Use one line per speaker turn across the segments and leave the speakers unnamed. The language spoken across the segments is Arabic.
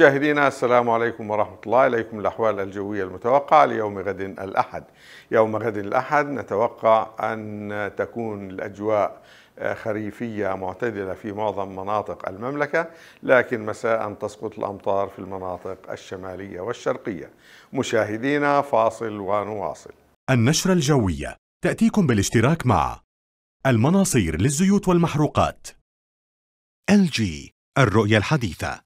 مشاهدينا السلام عليكم ورحمة الله إليكم الأحوال الجوية المتوقعة ليوم غد الأحد يوم غد الأحد نتوقع أن تكون الأجواء آه، خريفية معتدلة في معظم مناطق المملكة لكن مساء تسقط الأمطار في المناطق الشمالية والشرقية مشاهدينا فاصل ونواصل
النشرة الجوية تأتيكم بالاشتراك مع المناصير للزيوت والمحروقات LG الرؤية الحديثة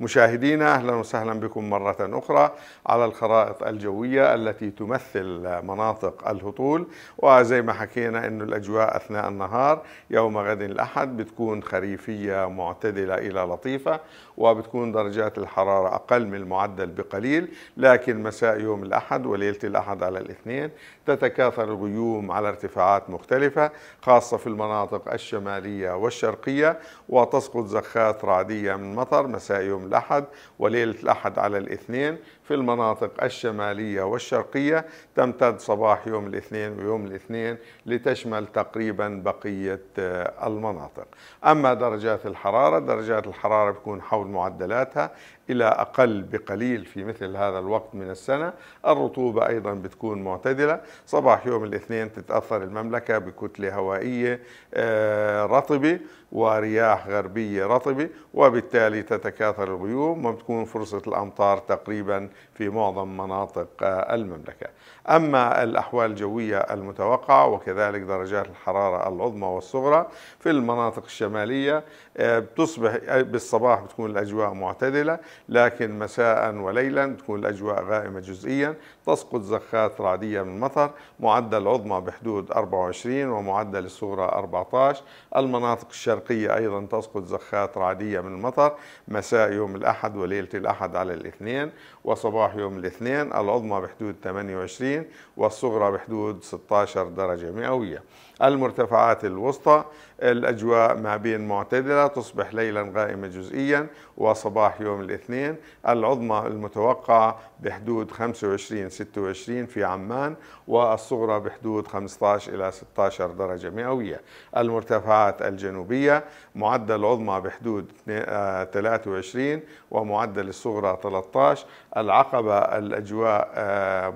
مشاهدينا اهلا وسهلا بكم مره اخرى على الخرائط الجويه التي تمثل مناطق الهطول وزي ما حكينا انه الاجواء اثناء النهار يوم غد الاحد بتكون خريفيه معتدله الى لطيفه وبتكون درجات الحراره اقل من المعدل بقليل لكن مساء يوم الاحد وليله الاحد على الاثنين تتكاثر الغيوم على ارتفاعات مختلفه خاصه في المناطق الشماليه والشرقيه وتسقط زخات رعديه من مطر مساء يوم الأحد وليلة الأحد على الاثنين في المناطق الشمالية والشرقية تمتد صباح يوم الاثنين ويوم الاثنين لتشمل تقريبا بقية آه، المناطق أما درجات الحرارة درجات الحرارة بتكون حول معدلاتها إلى أقل بقليل في مثل هذا الوقت من السنة الرطوبة أيضا بتكون معتدلة صباح يوم الاثنين تتأثر المملكة بكتلة هوائية آه، رطبة ورياح غربية رطبة وبالتالي تتكاثر الغيوم وبتكون فرصة الأمطار تقريبا في معظم مناطق آه، المملكة أما الأحوال الجوية المتوقعة وكذلك درجات الحرارة العظمى والصغرى في المناطق الشمالية آه، بتصبح آه، بالصباح بتكون الأجواء معتدلة لكن مساء وليلا تكون الأجواء غائمة جزئيا تسقط زخات رعدية من المطر معدل العظمى بحدود 24 ومعدل الصغرى 14 المناطق الشرقية أيضا تسقط زخات رعدية من المطر مساء يوم يوم الأحد وليلة الأحد على الاثنين وصباح يوم الاثنين العظمى بحدود 28 والصغرى بحدود 16 درجة مئوية المرتفعات الوسطى الأجواء ما بين معتدلة تصبح ليلا غائمة جزئيا وصباح يوم الاثنين العظمى المتوقعة بحدود 25-26 في عمان والصغرى بحدود 15 إلى 16 درجة مئوية المرتفعات الجنوبية معدل العظمى بحدود 23 ومعدل الصغرى 13 العقبة الأجواء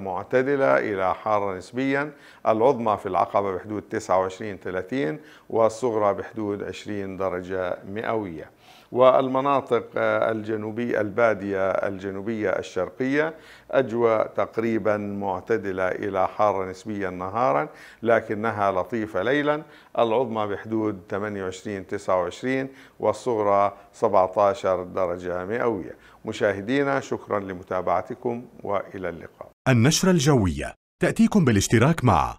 معتدلة إلى حارة نسبيا العظمى في العقبة بحدود 9 29 30 والصغرى بحدود 20 درجة مئوية والمناطق آه، الجنوبية البادية الجنوبية الشرقية أجواء تقريبا معتدلة إلى حارة نسبيا نهارا لكنها لطيفة ليلا العظمى بحدود 28 29 والصغرى 17 درجة مئوية مشاهدينا شكرا لمتابعتكم وإلى اللقاء
النشرة الجوية تأتيكم بالاشتراك مع